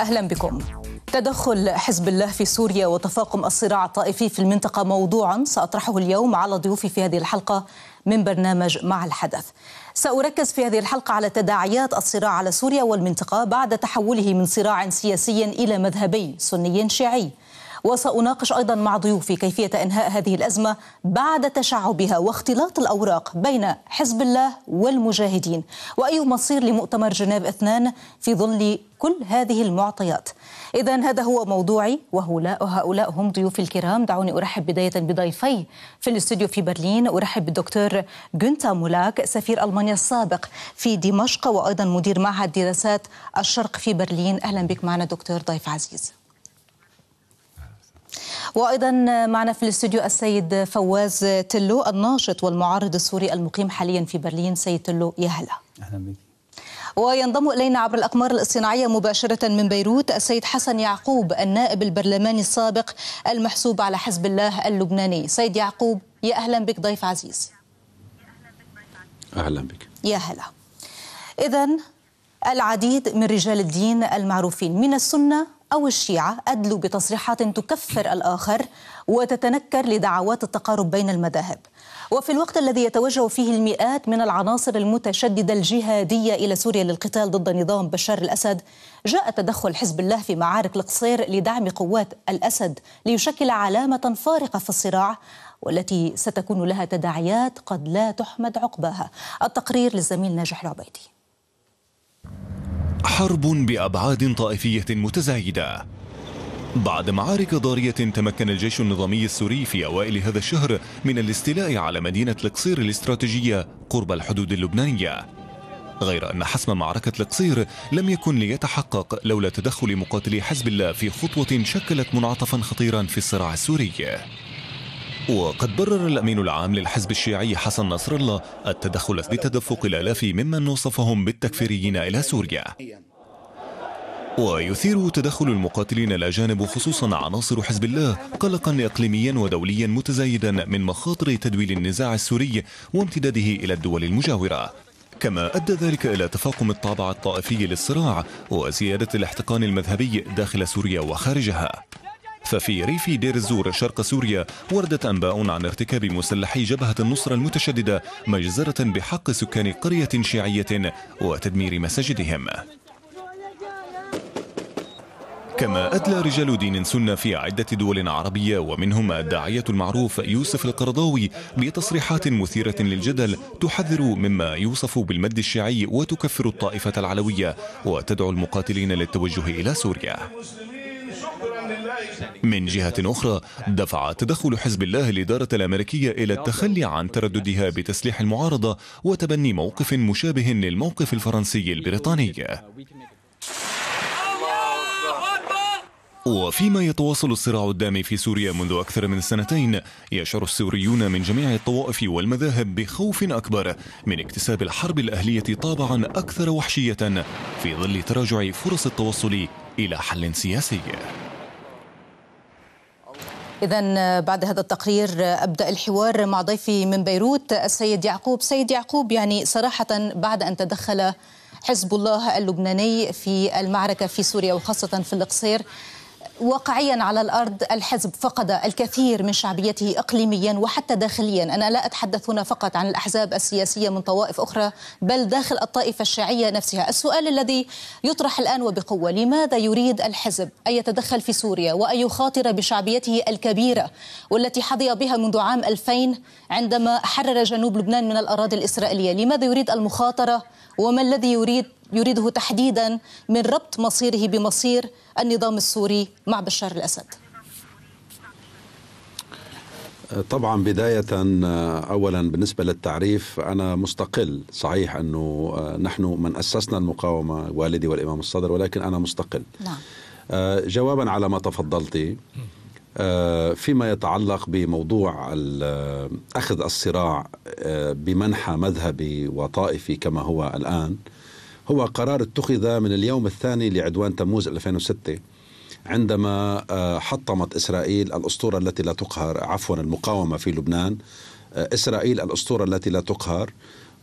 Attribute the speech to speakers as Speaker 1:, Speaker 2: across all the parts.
Speaker 1: أهلا بكم تدخل حزب الله في سوريا وتفاقم الصراع الطائفي في المنطقة موضوعا سأطرحه اليوم على ضيوفي في هذه الحلقة من برنامج مع الحدث سأركز في هذه الحلقة على تداعيات الصراع على سوريا والمنطقة بعد تحوله من صراع سياسي إلى مذهبي سني شيعي وسأناقش أيضا مع ضيوفي كيفية إنهاء هذه الأزمة بعد تشعبها واختلاط الأوراق بين حزب الله والمجاهدين وأي مصير لمؤتمر جنيف اثنان في ظل كل هذه المعطيات إذا هذا هو موضوعي وهؤلاء هم ضيوفي الكرام دعوني أرحب بداية بضيفي في الاستوديو في برلين أرحب بالدكتور جونتا مولاك سفير ألمانيا السابق في دمشق وأيضا مدير معهد دراسات الشرق في برلين أهلا بك معنا دكتور ضيف عزيز وايضا معنا في الاستوديو السيد فواز تلو الناشط والمعارض السوري المقيم حاليا في برلين سيد تلو يا هلا اهلا بك وينضم الينا عبر الاقمار الاصطناعيه مباشره من بيروت السيد حسن يعقوب النائب البرلماني السابق المحسوب على حزب الله اللبناني سيد يعقوب يا اهلا بك ضيف عزيز اهلا بك يا هلا اذا العديد من رجال الدين المعروفين من السنه أو الشيعة أدلوا بتصريحات تكفر الآخر وتتنكر لدعوات التقارب بين المذاهب وفي الوقت الذي يتوجه فيه المئات من العناصر المتشددة الجهادية إلى سوريا للقتال ضد نظام بشار الأسد جاء تدخل حزب الله في معارك القصير لدعم قوات الأسد ليشكل علامة فارقة في الصراع والتي ستكون لها تداعيات قد لا تحمد عقباها التقرير للزميل ناجح العبيدي
Speaker 2: حرب بأبعاد طائفية متزايدة بعد معارك ضارية تمكن الجيش النظامي السوري في أوائل هذا الشهر من الاستيلاء على مدينة القصير الاستراتيجية قرب الحدود اللبنانية غير أن حسم معركة القصير لم يكن ليتحقق لولا تدخل مقاتلي حزب الله في خطوة شكلت منعطفا خطيرا في الصراع السوري وقد برر الأمين العام للحزب الشيعي حسن نصر الله التدخل بتدفق الآلاف ممن وصفهم بالتكفيريين إلى سوريا ويثير تدخل المقاتلين الأجانب خصوصا عناصر حزب الله قلقا إقليميا ودوليا متزايدا من مخاطر تدويل النزاع السوري وامتداده إلى الدول المجاورة كما أدى ذلك إلى تفاقم الطابع الطائفي للصراع وزيادة الاحتقان المذهبي داخل سوريا وخارجها ففي ريف دير الزور شرق سوريا وردت أنباء عن ارتكاب مسلحي جبهة النصرة المتشددة مجزرة بحق سكان قرية شيعية وتدمير مساجدهم كما أدلى رجال دين سنة في عدة دول عربية ومنهم الداعية المعروف يوسف القرضاوي بتصريحات مثيرة للجدل تحذر مما يوصف بالمد الشيعي وتكفر الطائفة العلوية وتدعو المقاتلين للتوجه إلى سوريا من جهة أخرى دفع تدخل حزب الله الإدارة الأمريكية إلى التخلي عن ترددها بتسليح المعارضة وتبني موقف مشابه للموقف الفرنسي البريطاني وفيما يتواصل الصراع الدامي في سوريا منذ أكثر من سنتين يشعر السوريون من جميع الطوائف والمذاهب بخوف أكبر من اكتساب الحرب الأهلية طابعا أكثر وحشية في ظل تراجع فرص التوصل إلى حل سياسي
Speaker 1: إذا آه، بعد هذا التقرير آه، أبدأ الحوار مع ضيفي من بيروت آه، السيد يعقوب سيد يعقوب يعني صراحة بعد أن تدخل حزب الله اللبناني في المعركة في سوريا وخاصة في القصير واقعيا على الارض الحزب فقد الكثير من شعبيته اقليميا وحتى داخليا، انا لا اتحدث هنا فقط عن الاحزاب السياسيه من طوائف اخرى بل داخل الطائفه الشيعيه نفسها، السؤال الذي يطرح الان وبقوه لماذا يريد الحزب ان يتدخل في سوريا وان يخاطر بشعبيته الكبيره والتي حظي بها منذ عام 2000 عندما حرر جنوب لبنان من الاراضي الاسرائيليه، لماذا يريد المخاطره وما الذي يريد يريده تحديدا من ربط مصيره بمصير النظام السوري مع بشار الأسد
Speaker 3: طبعا بداية آه، أولا بالنسبة للتعريف أنا مستقل صحيح أنه آه، نحن من أسسنا المقاومة والدي والإمام الصدر ولكن أنا مستقل نعم. آه، جوابا على ما تفضلت فيما يتعلق بموضوع أخذ الصراع بمنحى مذهبي وطائفي كما هو الآن هو قرار اتخذ من اليوم الثاني لعدوان تموز 2006 عندما آه، حطمت اسرائيل الاسطوره التي لا تقهر عفوا المقاومه في لبنان آه، اسرائيل الاسطوره التي لا تقهر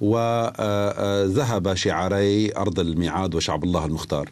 Speaker 3: وذهب آه، شعاري ارض الميعاد وشعب الله المختار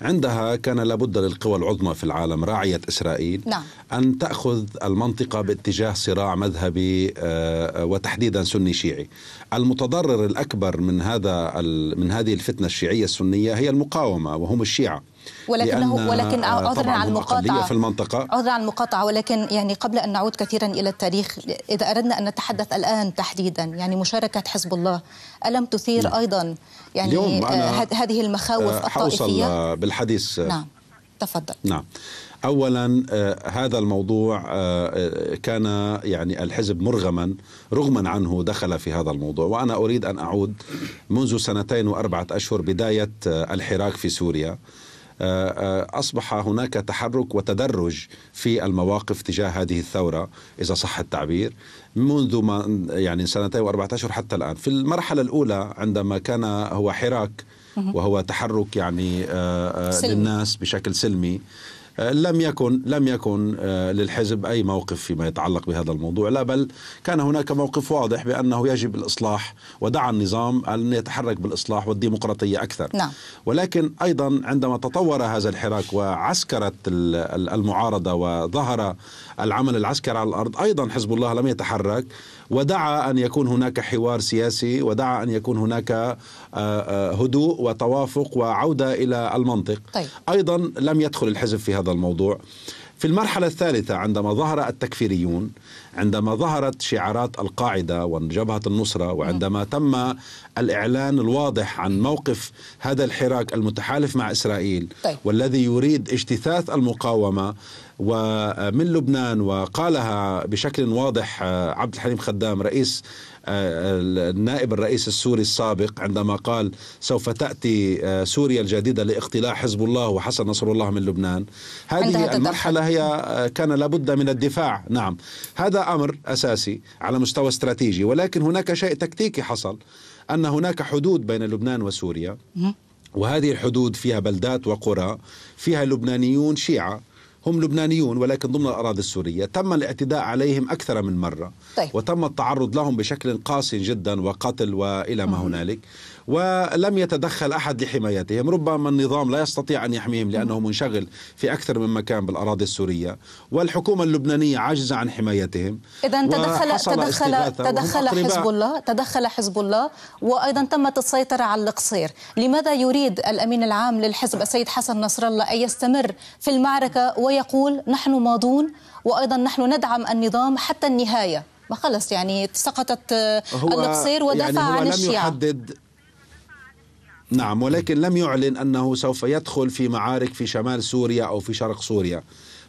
Speaker 3: عندها كان لابد للقوى العظمى في العالم راعية إسرائيل نعم. أن تأخذ المنطقة باتجاه صراع مذهبي آه، وتحديدا سني شيعي المتضرر الأكبر من هذا من هذه الفتنة الشيعية السنية هي المقاومة وهم الشيعة
Speaker 1: ولكنه ولكن آه، عذرا على المقاطعه في المنطقه عذرا على المقاطعه ولكن يعني قبل ان نعود كثيرا الى التاريخ اذا اردنا ان نتحدث الان تحديدا يعني مشاركه حزب الله الم تثير نعم. ايضا يعني اليوم آه، هذه المخاوف آه، الطائفيه
Speaker 3: بالحديث نعم تفضل نعم اولا هذا الموضوع كان يعني الحزب مرغما رغما عنه دخل في هذا الموضوع وانا اريد ان اعود منذ سنتين واربعه اشهر بدايه الحراك في سوريا آه، آه، أصبح هناك تحرك وتدرج في المواقف تجاه هذه الثورة إذا صح التعبير منذ ما يعني سنتين وأربعة أشهر حتى الآن في المرحلة الأولى عندما كان هو حراك وهو تحرك يعني آه، للناس بشكل سلمي لم يكن لم يكن آه، للحزب اي موقف فيما يتعلق بهذا الموضوع لا بل كان هناك موقف واضح بانه يجب الاصلاح ودعا النظام ان يتحرك بالاصلاح والديمقراطيه اكثر نعم. ولكن ايضا عندما تطور هذا الحراك وعسكرت المعارضه وظهر العمل العسكري على الارض ايضا حزب الله لم يتحرك ودعا ان يكون هناك حوار سياسي ودعا ان يكون هناك آه، آه، هدوء وتوافق وعوده الى المنطق طيب. ايضا لم يدخل الحزب في هذا الموضوع في المرحلة الثالثة عندما ظهر التكفيريون عندما ظهرت شعارات القاعدة وجبهة النصرة وعندما تم الإعلان الواضح عن موقف هذا الحراك المتحالف مع إسرائيل طيب. والذي يريد اجتثاث المقاومة ومن لبنان وقالها بشكل واضح عبد الحليم خدام رئيس النائب الرئيس السوري السابق عندما قال سوف تأتي آه، سوريا الجديدة لاقتلاع حزب الله وحسن نصر الله من لبنان هذه المرحلة هي آه، كان لابد من الدفاع نعم هذا أمر أساسي على مستوى استراتيجي ولكن هناك شيء تكتيكي حصل أن هناك حدود بين لبنان وسوريا وهذه الحدود فيها بلدات وقرى فيها لبنانيون شيعة هم لبنانيون ولكن ضمن الأراضي السورية تم الاعتداء عليهم أكثر من مرة طيب. وتم التعرض لهم بشكل قاسي جدا وقتل وإلى ما هنالك ولم يتدخل أحد لحمايتهم ربما النظام لا يستطيع أن يحميهم لأنه منشغل في أكثر من مكان بالأراضي السورية والحكومة اللبنانية عاجزة عن حمايتهم
Speaker 1: إذا تدخل تدخل تدخل حزب الله تدخل حزب الله وأيضا تمت السيطرة على القصير لماذا يريد الأمين العام للحزب السيد حسن نصر الله أن يستمر في المعركة ويقول نحن ماضون وأيضا نحن ندعم النظام حتى النهاية ما خلص يعني سقطت آه، القصير ودافع يعني هو عن الشيعة لم
Speaker 3: يحدد نعم ولكن لم يعلن أنه سوف يدخل في معارك في شمال سوريا أو في شرق سوريا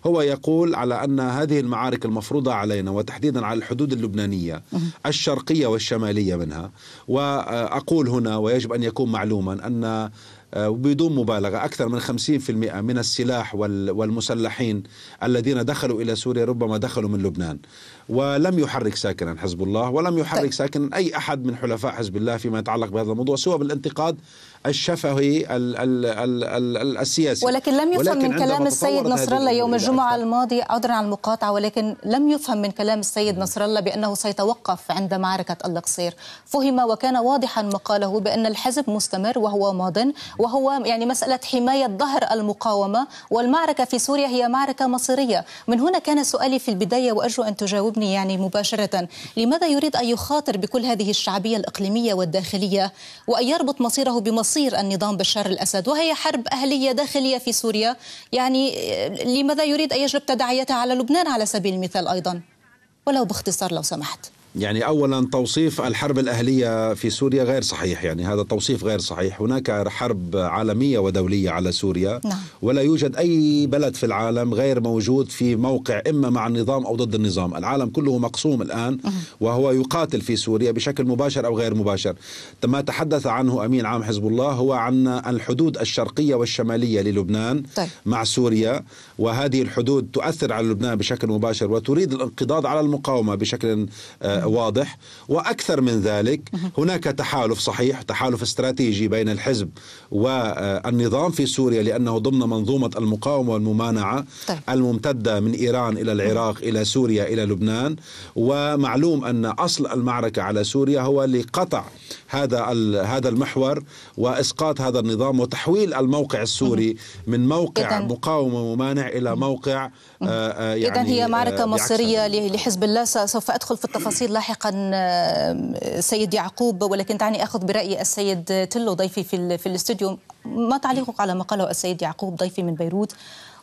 Speaker 3: هو يقول على أن هذه المعارك المفروضة علينا وتحديدا على الحدود اللبنانية الشرقية والشمالية منها وأقول هنا ويجب أن يكون معلوما أن آه، وبدون مبالغة أكثر من 50% من السلاح والمسلحين الذين دخلوا إلى سوريا ربما دخلوا من لبنان ولم يحرك ساكنا حزب الله ولم يحرك طيب. ساكنا أي أحد من حلفاء حزب الله فيما يتعلق بهذا الموضوع سوى بالانتقاد الشفهي الـ الـ الـ الـ السياسي ولكن لم يفهم ولكن من كلام السيد نصر الله يوم الجمعة
Speaker 1: الماضي عذرا عن المقاطعة ولكن لم يفهم من كلام السيد نصر الله بأنه سيتوقف عند معركة القصير فهم وكان واضحا مقاله بأن الحزب مستمر وهو ماض وهو يعني مسألة حماية ظهر المقاومة والمعركة في سوريا هي معركة مصيرية من هنا كان سؤالي في البداية وأرجو أن تجاوبني يعني مباشرة لماذا يريد أن يخاطر بكل هذه الشعبية الإقليمية والداخلية وأن يربط مصيره بمصير مصير النظام بشار الأسد وهي حرب أهلية داخلية في سوريا يعني لماذا يريد أن يجلب تداعياتها على لبنان على سبيل المثال أيضا ولو باختصار لو سمحت
Speaker 3: يعني اولا توصيف الحرب الاهليه في سوريا غير صحيح يعني هذا توصيف غير صحيح هناك حرب عالميه ودوليه على سوريا نعم. ولا يوجد اي بلد في العالم غير موجود في موقع اما مع النظام او ضد النظام العالم كله مقسوم الان وهو يقاتل في سوريا بشكل مباشر او غير مباشر ما تحدث عنه امين عام حزب الله هو عن الحدود الشرقيه والشماليه للبنان طيب. مع سوريا وهذه الحدود تؤثر على لبنان بشكل مباشر وتريد الانقضاض على المقاومه بشكل آه، واضح واكثر من ذلك هناك تحالف صحيح تحالف استراتيجي بين الحزب والنظام آه، في سوريا لانه ضمن منظومه المقاومه والممانعه طيب. الممتده من ايران الى العراق الى سوريا الى لبنان ومعلوم ان اصل المعركه على سوريا هو لقطع هذا هذا المحور واسقاط هذا النظام وتحويل الموقع السوري من موقع مقاومه ممانعه الى موقع آه، آه، يعني اذا هي آه، معركه مصيريه
Speaker 1: لحزب الله سوف ادخل في التفاصيل لاحقا سيد يعقوب ولكن دعني اخذ براي السيد تلو ضيفي في في الاستوديو ما تعليقك على ما قاله السيد يعقوب ضيفي من بيروت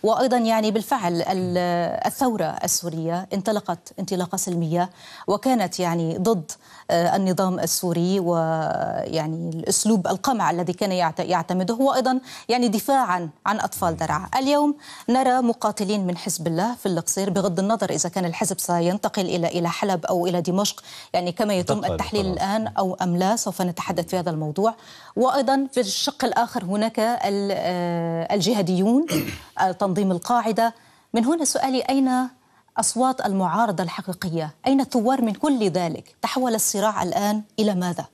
Speaker 1: وايضا يعني بالفعل الثوره السوريه انطلقت انطلاقه سلميه وكانت يعني ضد آه، النظام السوري ويعني الاسلوب القمع الذي كان يعتمده وايضا يعني دفاعا عن اطفال درعا اليوم نرى مقاتلين من حزب الله في القصير بغض النظر اذا كان الحزب سينتقل الى الى حلب او الى دمشق يعني كما يتم التحليل طبعا. الان او ام لا سوف نتحدث في هذا الموضوع وايضا في الشق الاخر هناك آه، الجهاديون آه، تنظيم القاعده من هنا سؤالي اين أصوات المعارضة الحقيقية أين الثوار من كل ذلك تحول الصراع الآن إلى ماذا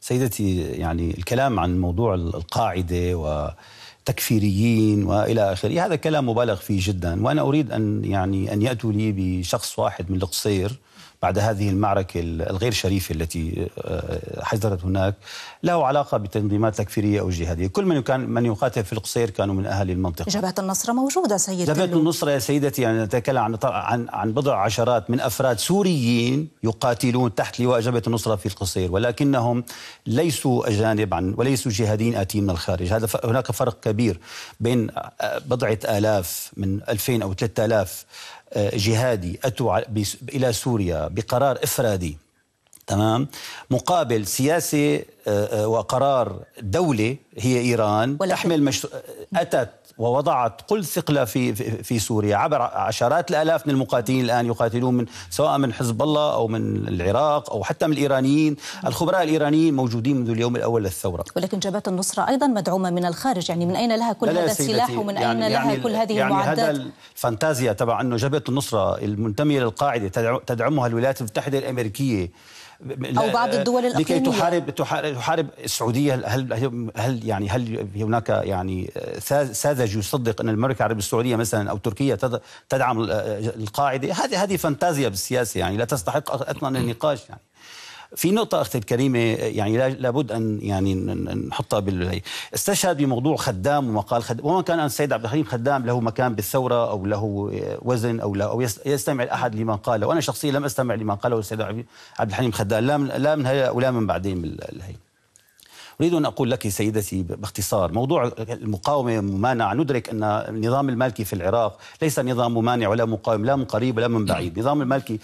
Speaker 4: سيدتي يعني الكلام عن موضوع القاعدة و تكفيريين والى اخره، هذا كلام مبالغ فيه جدا وانا اريد ان يعني ان ياتوا لي بشخص واحد من القصير بعد هذه المعركة الغير شريفة التي آه، حدثت هناك له علاقة بتنظيمات تكفيرية أو جهادية كل من كان من يقاتل في القصير كانوا من أهل المنطقة جبهة
Speaker 1: النصرة موجودة سيد جبهة
Speaker 4: النصرة يا سيدتي يعني نتكلم عن عن عن بضع عشرات من أفراد سوريين يقاتلون تحت لواء جبهة النصرة في القصير ولكنهم ليسوا أجانب عن وليسوا جهاديين آتيين من الخارج هذا هناك فرق كبير بين آه، بضعة آلاف من 2000 أو 3000 جهادي أتوا إلى سوريا بقرار إفرادي تمام مقابل سياسة آه، آه، وقرار دولة هي إيران تحمل مش... أتت ووضعت كل ثقلة في في سوريا عبر عشرات الآلاف من المقاتلين الآن يقاتلون من سواء من حزب الله أو من العراق أو حتى من الإيرانيين الخبراء الإيرانيين موجودين منذ اليوم الأول للثورة
Speaker 1: ولكن جبهة النصرة أيضا مدعومة من الخارج يعني من أين لها كل هذا السلاح ومن يعني أين يعني لها يعني- كل هذه يعني المعدات هذا
Speaker 4: الفانتازيا تبع أنه جبهة النصرة المنتمية للقاعدة تدعمها الولايات المتحدة الأمريكية أو بعض الدول الأقليمية لكي تحارب تحارب السعودية هل هل يعني هل هناك يعني ساذج يصدق ان المملكه العربيه السعوديه مثلا او تركيا تدعم القاعده هذه هذه فانتازيا بالسياسه يعني لا تستحق اصلا النقاش يعني في نقطة أختي الكريمة يعني لابد أن يعني نحطها بال استشهد بموضوع خدام ومقال خدام وما كان أن السيد عبد الحليم خدام له مكان بالثورة أو له وزن أو لا أو يستمع الأحد لما قاله وأنا شخصيا لم أستمع لما قاله السيد عبد الحليم خدام لا من لا من هلا ولا من بعدين الهي أريد أن أقول لك سيدتي باختصار موضوع المقاومة ممانعة ندرك أن النظام المالكي في العراق ليس نظام ممانع ولا مقاوم لا من قريب ولا من بعيد نظام المالكي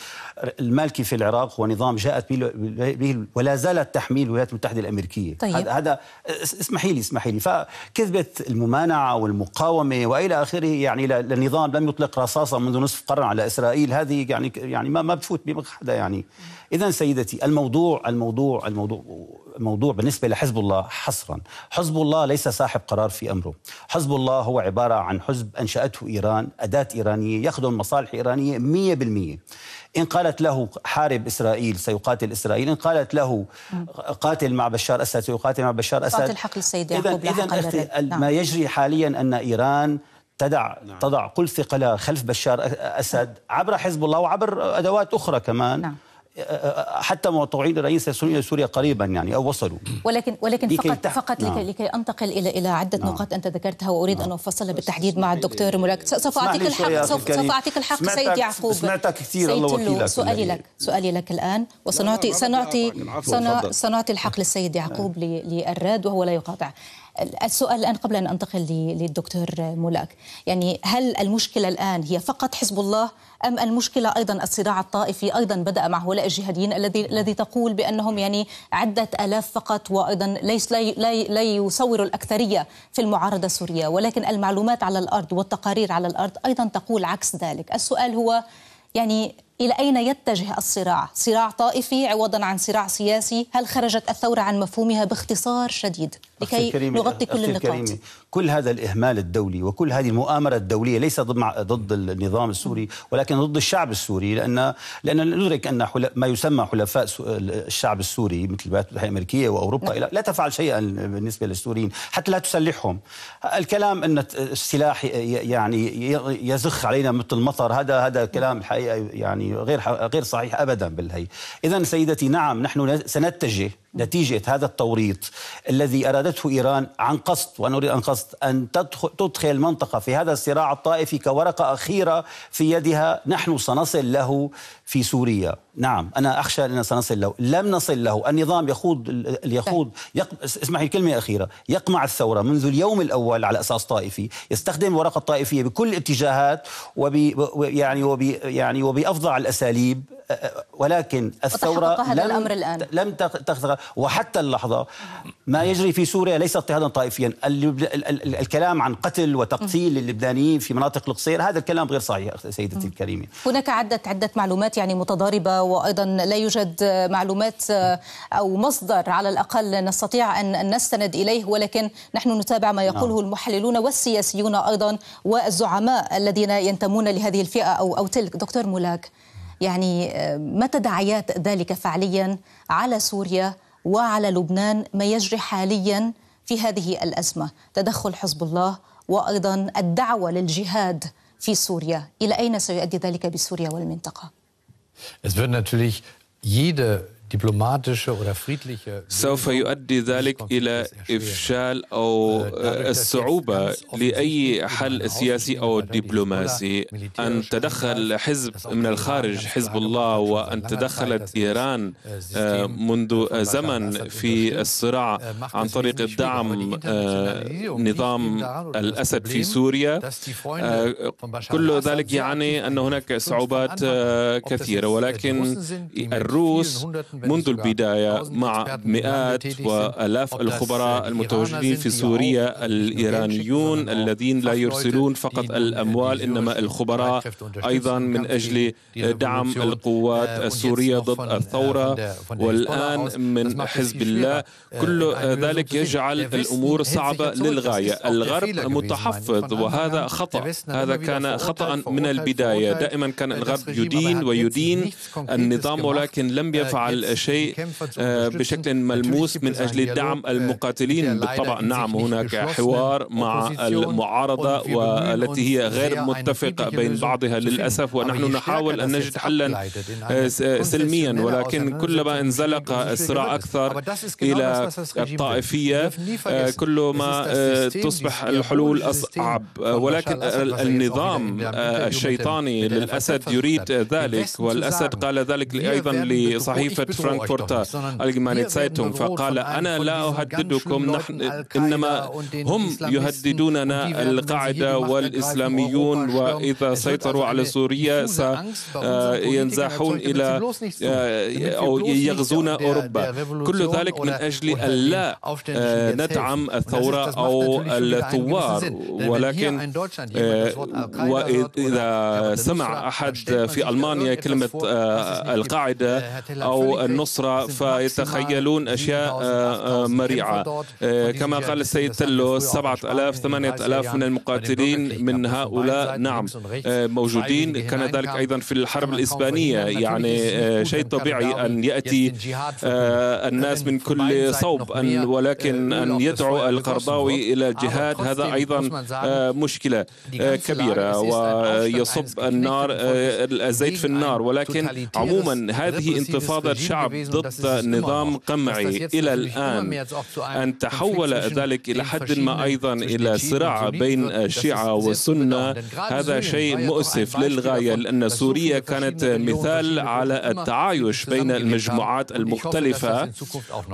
Speaker 4: المالكي في العراق هو نظام جاءت به ولا زالت تحميل الولايات المتحدة الأمريكية طيب. هذا اسمحي لي اسمحي لي فكذبة الممانعة والمقاومة وإلى آخره يعني لنظام لم يطلق رصاصة منذ نصف قرن على إسرائيل هذه يعني يعني ما ما بمخ حدا يعني إذا سيدتي الموضوع الموضوع الموضوع الموضوع بالنسبة لحزب الله الله حصرا حزب الله ليس صاحب قرار في أمره حزب الله هو عبارة عن حزب أنشأته إيران أداة إيرانية يخدم مصالح إيرانية مية بالمية إن قالت له حارب إسرائيل سيقاتل إسرائيل إن قالت له قاتل مع بشار أسد سيقاتل مع بشار أسد قاتل
Speaker 1: حقل السيد يعقوب إذا نعم. ما
Speaker 4: يجري حاليا أن إيران تدع نعم. تضع كل ثقلها خلف بشار أسد نعم. عبر حزب الله وعبر أدوات أخرى كمان نعم. حتى مطوعين الرئيس السوري سوريا قريبا يعني او وصلوا
Speaker 1: ولكن ولكن فقط تح... فقط نعم. لكي انتقل الى الى عده نعم. نقاط انت ذكرتها واريد نعم. ان افصلها بالتحديد مع الدكتور مراك سوف اعطيك الحق سوف, سوف اعطيك الحق سيد يعقوب
Speaker 4: سمعتك كثير الله وكيلك سؤالي يعني.
Speaker 1: لك سؤالي لك الان وسنعطي سنعطي سنعطي الحق للسيد يعقوب آه. للراد وهو لا يقاطع السؤال الآن قبل أن أنتقل للدكتور مولاك يعني هل المشكلة الآن هي فقط حزب الله أم المشكلة أيضا الصراع الطائفي أيضا بدأ مع هؤلاء الجهاديين الذي نعم. الذي تقول بأنهم يعني عدة آلاف فقط وأيضا ليس لا, لا, لا يصور الأكثرية في المعارضة السورية ولكن المعلومات على الأرض والتقارير على الأرض أيضا تقول عكس ذلك السؤال هو يعني إلى أين يتجه الصراع؟ صراع طائفي عوضا عن صراع سياسي هل خرجت الثورة عن مفهومها باختصار شديد لكي نغطي كل النقاط
Speaker 4: كل هذا الإهمال الدولي وكل هذه المؤامرة الدولية ليس ضد النظام السوري ولكن ضد الشعب السوري لأن لأن ندرك أن ما يسمى حلفاء الشعب السوري مثل الولايات المتحدة الأمريكية وأوروبا نعم. لا تفعل شيئا بالنسبة للسوريين حتى لا تسلحهم الكلام أن السلاح يعني يزخ علينا مثل المطر هذا هذا كلام الحقيقة يعني يعني غير غير صحيح ابدا بالهي اذا سيدتي نعم نحن سنتجه نتيجه هذا التوريط الذي ارادته ايران عن قصد وانا اريد ان قصد ان تدخل تدخل المنطقه في هذا الصراع الطائفي كورقه اخيره في يدها نحن سنصل له في سوريا نعم أنا أخشى أننا سنصل له لم نصل له النظام يخوض يخوض يق... اسمحي كلمة أخيرة يقمع الثورة منذ اليوم الأول على أساس طائفي يستخدم الورقة الطائفية بكل الاتجاهات وب... يعني وب... يعني وبأفظع الأساليب ولكن الثورة هذا لم الأمر الآن لم تخ... وحتى اللحظة ما يجري في سوريا ليس اضطهادا طائفيا الكلام عن قتل وتقتيل اللبنانيين في مناطق القصير هذا الكلام غير صحيح سيدتي الكريمة
Speaker 1: هناك عدة عدة معلومات يعني متضاربة وأيضا لا يوجد معلومات آه، أو مصدر على الأقل نستطيع أن نستند إليه ولكن نحن نتابع ما يقوله نعم. المحللون والسياسيون أيضا والزعماء الذين ينتمون لهذه الفئة أو أو تلك دكتور مولاك يعني آه، ما تداعيات ذلك فعليا على سوريا وعلى لبنان ما يجري حاليا في هذه الازمه تدخل حزب الله وايضا الدعوه للجهاد في سوريا الى اين سيؤدي ذلك بسوريا والمنطقه Es wird natürlich jede سوف
Speaker 5: يؤدي ذلك إلى إفشال أو äh, الصعوبة لأي حل سياسي أو دبلوماسي أن تدخل حزب من الخارج حزب الله وأن تدخلت إيران äh, äh, منذ زمن في الصراع عن طريق الدعم um نظام الأسد في سوريا كل ذلك يعني أن هناك صعوبات آه، كثيرة ولكن الروس منذ البداية مع مئات وألاف الخبراء المتواجدين في سوريا الإيرانيون الذين لا يرسلون فقط الأموال إنما الخبراء أيضا من أجل دعم القوات آه، السورية ضد آه، الثورة والآن من حزب الله آه، كل ذلك يجعل الأمور صعبة للغاية الغرب متحفظ وهذا نعم. خطأ هذا كان خطأ من البداية دائما كان الغرب يدين ويدين النظام ولكن لم يفعل الشيء آه، بشكل ملموس من أجل دعم المقاتلين بالطبع نعم هناك حوار مع المعارضة والتي هي غير متفقة بين بعضها للأسف ونحن نحاول أن نجد حلا آه، سلميا ولكن كلما انزلق الصراع أكثر إلى الطائفية آه، كل ما تصبح الحلول أصعب ولكن النظام الشيطاني للأسد يريد ذلك والأسد قال ذلك أيضا لصحيفة الفرانكفورت الألمانية زيتون فقال أنا لا أهددكم نحن إنما هم يهددوننا القاعدة والإسلاميون وإذا سيطروا على سوريا سينزاحون آه، إلى آه، أو يغزون أوروبا كل ذلك من أجل أن لا آه، ندعم الثورة أو الثوار ولكن وإذا سمع أحد في ألمانيا كلمة القاعدة أو النصرة فيتخيلون أشياء مريعة كما قال السيد تلو 7000 8000 من المقاتلين من هؤلاء نعم موجودين كان ذلك أيضا في الحرب الإسبانية يعني شيء طبيعي أن يأتي الناس من كل صوب أن ولكن أن يدعو القرضاوي إلى الجهاد هذا أيضا مشكلة كبيرة ويصب النار الزيت في النار ولكن عموما هذه انتفاضة شعب الشعب ضد نظام قمعي إلى الآن أن تحول ذلك إلى حد ما أيضا إلى صراع بين الشيعة والسنة هذا شيء مؤسف للغاية لأن سوريا كانت مثال على التعايش بين المجموعات المختلفة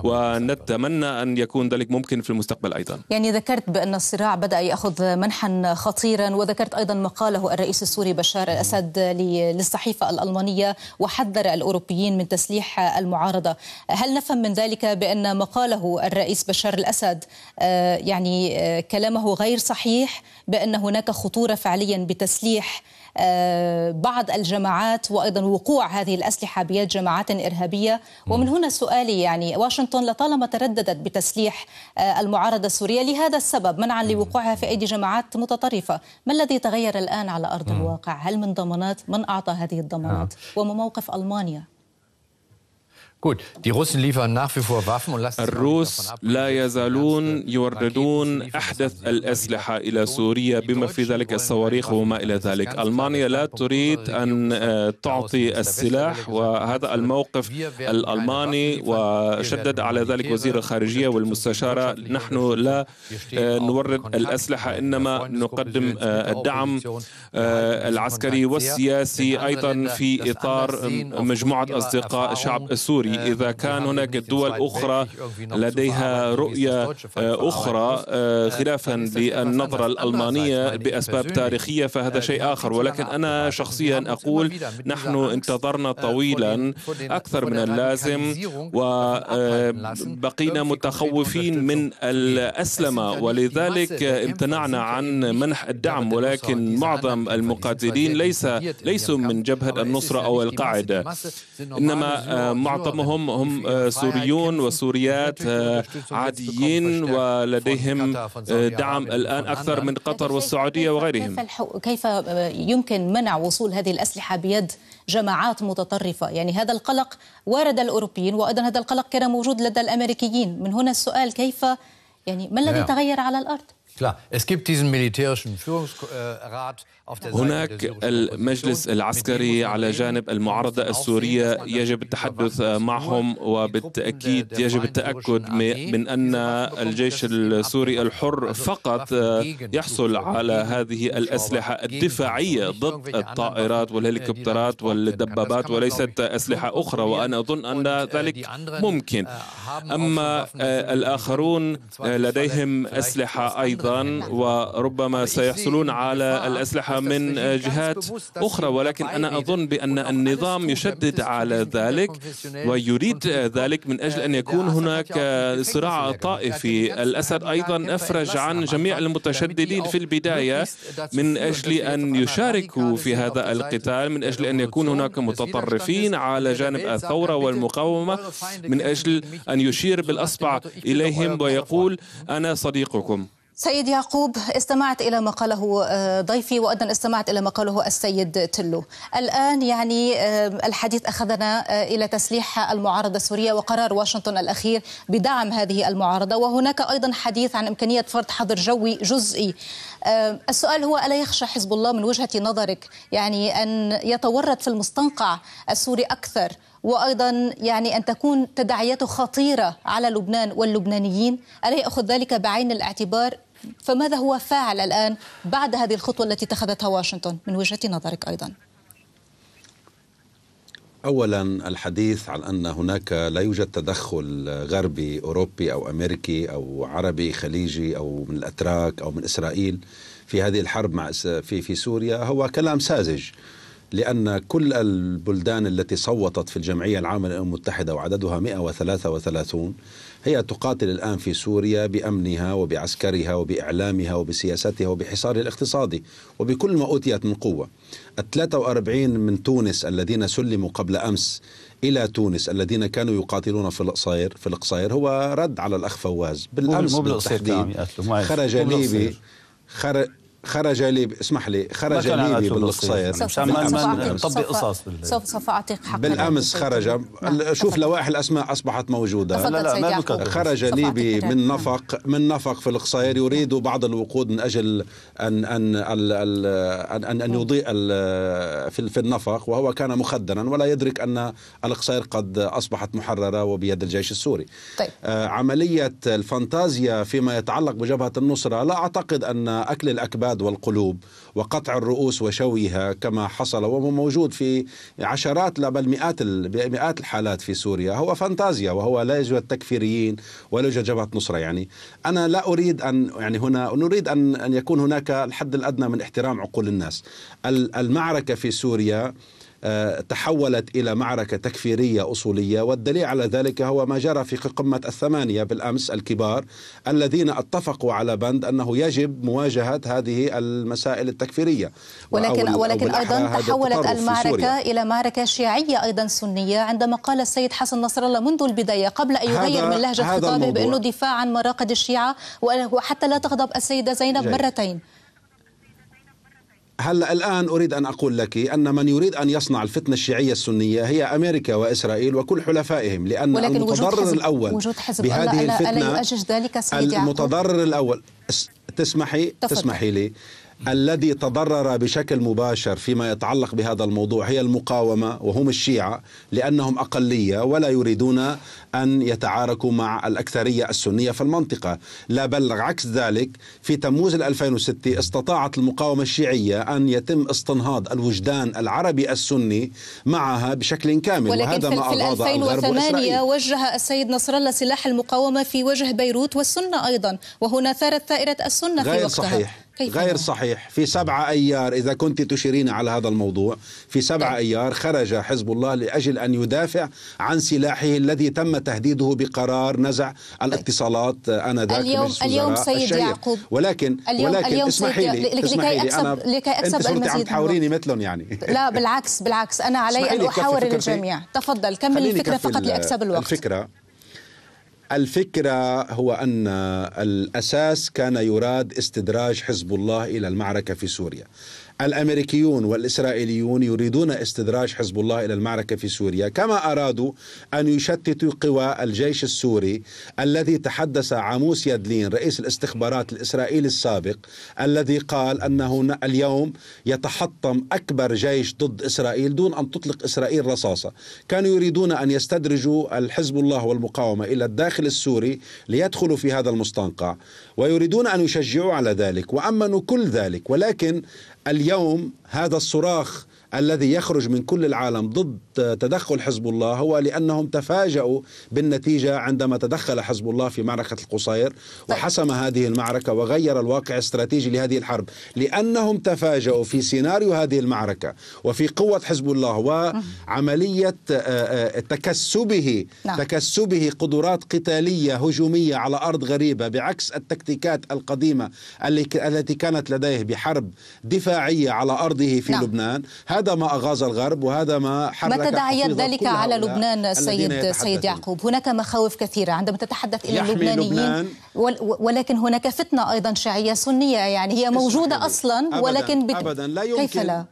Speaker 5: ونتمنى أن يكون ذلك ممكن في المستقبل أيضا
Speaker 1: يعني ذكرت بأن الصراع بدأ يأخذ منحا خطيرا وذكرت أيضا ما قاله الرئيس السوري بشار الأسد للصحيفة الألمانية وحذر الأوروبيين من تسليح المعارضة هل نفهم من ذلك بأن مقاله الرئيس بشار الأسد آه، يعني آه، كلامه غير صحيح بأن هناك خطورة فعليا بتسليح آه، بعض الجماعات وايضا وقوع هذه الاسلحه بيد جماعات ارهابيه ومن هنا سؤالي يعني واشنطن لطالما ترددت بتسليح المعارضه السوريه لهذا السبب منعا لوقوعها في ايدي جماعات متطرفه، ما الذي تغير الان على ارض الواقع؟ هل من ضمانات؟ من اعطى هذه الضمانات؟ نعم. وما موقف المانيا؟ الروس
Speaker 5: لا يزالون يوردون أحدث الأسلحة إلى سوريا بما في ذلك الصواريخ وما إلى ذلك ألمانيا لا تريد أن آه، تعطي السلاح وهذا الموقف الألماني وشدد على ذلك وزير الخارجية والمستشارة نحن لا آه، نورد الأسلحة إنما نقدم آه، الدعم العسكري والسياسي أيضا في إطار مجموعة أصدقاء شعب سوريا إذا كان هناك دول أخرى لديها رؤية أخرى خلافا للنظرة الألمانية بأسباب تاريخية فهذا شيء آخر ولكن أنا شخصيا أقول نحن انتظرنا طويلا أكثر من اللازم وبقينا متخوفين من الأسلمة ولذلك امتنعنا عن منح الدعم ولكن معظم المقاتلين ليس ليسوا من جبهة النصرة أو القاعدة إنما معظم هم هم آه، سوريون وسوريات آه، عاديين ولديهم آه، دعم الآن أكثر من قطر والسعودية
Speaker 1: وغيرهم كيف يمكن منع وصول هذه الأسلحة بيد جماعات متطرفة يعني هذا القلق وارد الأوروبيين وأيضا هذا القلق كان موجود لدى الأمريكيين من هنا السؤال كيف يعني ما الذي نعم. تغير على الأرض
Speaker 3: Klar, es gibt diesen militärischen Führungsrat. هناك
Speaker 5: المجلس العسكري على جانب المعارضة السورية يجب التحدث معهم وبالتأكيد يجب التأكد من أن الجيش السوري الحر فقط يحصل على هذه الأسلحة الدفاعية ضد الطائرات والهليكوبترات والدبابات وليست أسلحة أخرى وأنا أظن أن ذلك ممكن أما الآخرون لديهم أسلحة أيضا وربما سيحصلون على الأسلحة من آه، جهات أخرى ولكن أنا أظن بأن النظام يشدد على ذلك ويريد ذلك من أجل أن يكون هناك صراع طائفي الأسد أيضا أفرج عن جميع المتشددين في البداية من أجل أن يشاركوا في هذا القتال من أجل أن يكون هناك متطرفين على جانب الثورة والمقاومة من أجل أن يشير بالأصبع إليهم ويقول أنا صديقكم
Speaker 1: سيد يعقوب استمعت إلى ما قاله آه، ضيفي وأيضا استمعت إلى ما قاله السيد تلو الآن يعني آه، الحديث أخذنا آه، إلى تسليح المعارضة السورية وقرار واشنطن الأخير بدعم هذه المعارضة وهناك أيضا حديث عن إمكانية فرض حظر جوي جزئي السؤال هو ألا يخشى حزب الله من وجهة نظرك يعني أن يتورط في المستنقع السوري أكثر وايضا يعني ان تكون تداعياته خطيره على لبنان واللبنانيين الا ياخذ ذلك بعين الاعتبار فماذا هو فاعل الآن بعد هذه الخطوة التي اتخذتها واشنطن من وجهة نظرك أيضا
Speaker 3: اولا الحديث عن ان هناك لا يوجد تدخل غربي اوروبي او امريكي او عربي خليجي او من الاتراك او من اسرائيل في هذه الحرب مع في في سوريا هو كلام ساذج لأن كل البلدان التي صوتت في الجمعية العامة للأمم المتحدة وعددها 133 هي تقاتل الآن في سوريا بأمنها وبعسكرها وبإعلامها وبسياستها وبحصارها الاقتصادي وبكل ما أوتيت من قوة ال 43 من تونس الذين سلموا قبل أمس إلى تونس الذين كانوا يقاتلون في القصير في القصير هو رد على الأخ فواز بالأمس بالتحديد خرج ليبي خرج خرج لي اسمح لي خرج لي بالقصير طبي قصاص
Speaker 1: سوف سوف اعطيك حق بالامس
Speaker 3: خرج شوف لوائح الاسماء اصبحت موجوده لا لا ما خرج ليبي من نفق من نفق في القصير يريد بعض الوقود من اجل ان ان ان ان, أن يضيء في في النفق وهو كان مخدرا ولا يدرك ان القصير قد اصبحت محرره وبيد الجيش السوري طيب. آه، عمليه الفانتازيا فيما يتعلق بجبهه النصره لا اعتقد ان اكل الاكباد الأفراد والقلوب وقطع الرؤوس وشويها كما حصل وهو موجود في عشرات لا بل مئات مئات الحالات في سوريا هو فانتازيا وهو لا يوجد تكفيريين ولا يوجد جبهة نصرة يعني أنا لا أريد أن يعني هنا نريد أن أن يكون هناك الحد الأدنى من احترام عقول الناس المعركة في سوريا آه، تحولت إلى معركة تكفيرية أصولية والدليل على ذلك هو ما جرى في قمة الثمانية بالأمس الكبار الذين اتفقوا على بند أنه يجب مواجهة هذه المسائل التكفيرية ولكن, أو ولكن أو أيضا تحولت المعركة
Speaker 1: إلى معركة شيعية أيضا سنية عندما قال السيد حسن نصر الله منذ البداية قبل أن يغير من لهجة خطابه بأنه دفاع عن مراقد الشيعة وحتى لا تغضب السيدة زينب مرتين
Speaker 3: هلا الان اريد ان اقول لك ان من يريد ان يصنع الفتنه الشيعيه السنيه هي امريكا واسرائيل وكل حلفائهم لان المتضرر حزب الاول وجود حزب بهذه الفتنه ألا يؤجج
Speaker 1: ذلك سيدي المتضرر
Speaker 3: الاول تسمحي تفضل. تسمحي لي الذي تضرر بشكل مباشر فيما يتعلق بهذا الموضوع هي المقاومه وهم الشيعه لانهم اقليه ولا يريدون ان يتعاركوا مع الاكثريه السنيه في المنطقه، لا بل عكس ذلك في تموز 2006 استطاعت المقاومه الشيعيه ان يتم استنهاض الوجدان العربي السني معها بشكل كامل ولكن وهذا في ما في 2008
Speaker 1: وجه السيد نصر الله سلاح المقاومه في وجه بيروت والسنه ايضا وهنا ثارت ثائره السنه غير في وقتها صحيح غير نعم؟
Speaker 3: صحيح في سبعة أيار إذا كنت تشيرين على هذا الموضوع في سبعة نعم. أيار خرج حزب الله لأجل أن يدافع عن سلاحه الذي تم تهديده بقرار نزع الاتصالات آنذاك اليوم اليوم سيد يعقوب ولكن اليوم ولكن اليوم اسمحي لي لكي أكسب, لي أنا لكي أكسب أنت صرت عم تحاوريني مثلهم يعني لا
Speaker 1: بالعكس بالعكس أنا علي أن أحاور الجميع تفضل كمل الفكرة فقط لأكسب الوقت
Speaker 3: الفكرة الفكره هو ان الاساس كان يراد استدراج حزب الله الى المعركه في سوريا الامريكيون والاسرائيليون يريدون استدراج حزب الله الى المعركه في سوريا كما ارادوا ان يشتتوا قوى الجيش السوري الذي تحدث عاموس يدلين رئيس الاستخبارات الاسرائيلي السابق الذي قال انه اليوم يتحطم اكبر جيش ضد اسرائيل دون ان تطلق اسرائيل رصاصه، كانوا يريدون ان يستدرجوا الحزب الله والمقاومه الى الداخل السوري ليدخلوا في هذا المستنقع ويريدون ان يشجعوا على ذلك وامنوا كل ذلك ولكن اليوم هذا الصراخ الذي يخرج من كل العالم ضد تدخل حزب الله هو لأنهم تفاجؤوا بالنتيجة عندما تدخل حزب الله في معركة القصير طيب. وحسم هذه المعركة وغير الواقع الاستراتيجي لهذه الحرب لأنهم تفاجؤوا في سيناريو هذه المعركة وفي قوة حزب الله وعملية آه، آه، تكسبه نعم. تكسبه قدرات قتالية هجومية على أرض غريبة بعكس التكتيكات القديمة التي كانت لديه بحرب دفاعية على أرضه في نعم. لبنان هذا هذا ما أغاظ الغرب وهذا ما حرك متى دعيت ذلك على لبنان سيد سيد
Speaker 1: يعقوب هناك مخاوف كثيرة عندما تتحدث إلى اللبنانيين ولكن هناك فتنة أيضا شيعية سنية يعني هي موجودة أصلا ولكن أبدا, أبدا لا يمكن كيف لا؟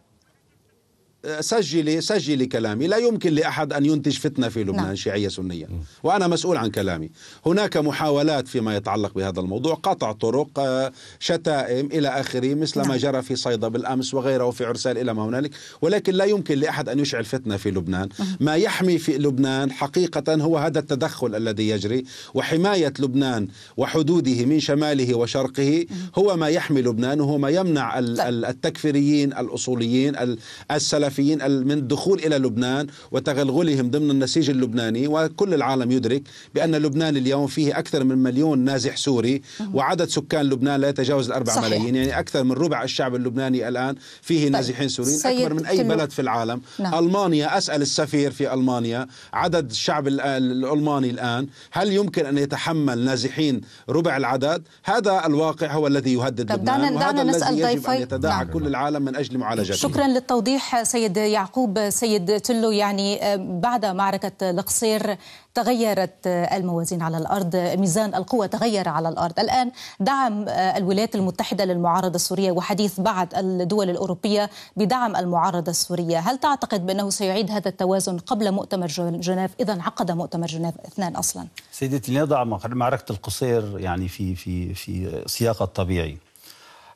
Speaker 3: سجلي سجلي كلامي لا يمكن لأحد أن ينتج فتنة في لبنان نعم. شيعية سنية وأنا مسؤول عن كلامي هناك محاولات فيما يتعلق بهذا الموضوع قطع طرق آه، شتائم إلى آخره مثل نعم. ما جرى في صيدا بالأمس وغيره وفي عرسال إلى ما هنالك ولكن لا يمكن لأحد أن يشعل فتنة في لبنان نعم. ما يحمي في لبنان حقيقة هو هذا التدخل الذي يجري وحماية لبنان وحدوده من شماله وشرقه نعم. هو ما يحمي لبنان وهو ما يمنع طيب. التكفيريين الأصوليين السلفيين السلفيين من الدخول إلى لبنان وتغلغلهم ضمن النسيج اللبناني وكل العالم يدرك بأن لبنان اليوم فيه أكثر من مليون نازح سوري وعدد سكان لبنان لا يتجاوز الأربع صحيح. ملايين يعني أكثر من ربع الشعب اللبناني الآن فيه طيب. نازحين سوريين أكبر من أي بلد في العالم نعم. ألمانيا أسأل السفير في ألمانيا عدد الشعب الألماني الآن هل يمكن أن يتحمل نازحين ربع العدد هذا الواقع هو الذي يهدد طيب لبنان دعنا, دعنا الذي يجب أن يتداعى نعم. كل العالم من أجل معالجته شكرا
Speaker 1: للتوضيح سيد سيد يعقوب سيد تلو يعني آه، بعد معركة القصير تغيرت آه، الموازين على الارض، ميزان القوى تغير على الارض، الان دعم آه، الولايات المتحده للمعارضه السوريه وحديث بعض الدول الاوروبيه بدعم المعارضه السوريه، هل تعتقد بانه سيعيد هذا التوازن قبل مؤتمر جنيف اذا عقد مؤتمر جنيف اثنان اصلا؟
Speaker 4: سيدتي لنضع معركه القصير يعني في في في سياقها الطبيعي.